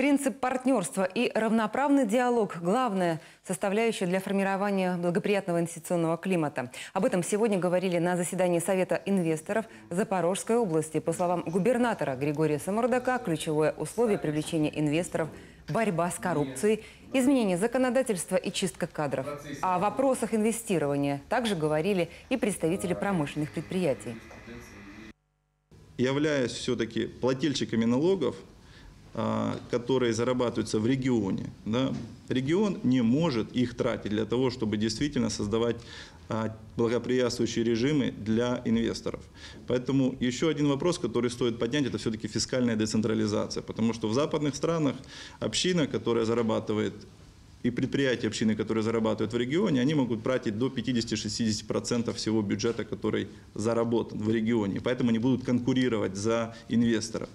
Принцип партнерства и равноправный диалог – главная составляющая для формирования благоприятного инвестиционного климата. Об этом сегодня говорили на заседании Совета инвесторов Запорожской области. По словам губернатора Григория Самурдака, ключевое условие привлечения инвесторов – борьба с коррупцией, изменение законодательства и чистка кадров. О вопросах инвестирования также говорили и представители промышленных предприятий. Являясь все-таки плательщиками налогов – а, которые зарабатываются в регионе, да, регион не может их тратить для того, чтобы действительно создавать а, благоприятствующие режимы для инвесторов. Поэтому еще один вопрос, который стоит поднять, это все-таки фискальная децентрализация. Потому что в западных странах община, которая зарабатывает и предприятия общины, которые зарабатывают в регионе, они могут тратить до 50-60% всего бюджета, который заработан в регионе. Поэтому они будут конкурировать за инвесторов.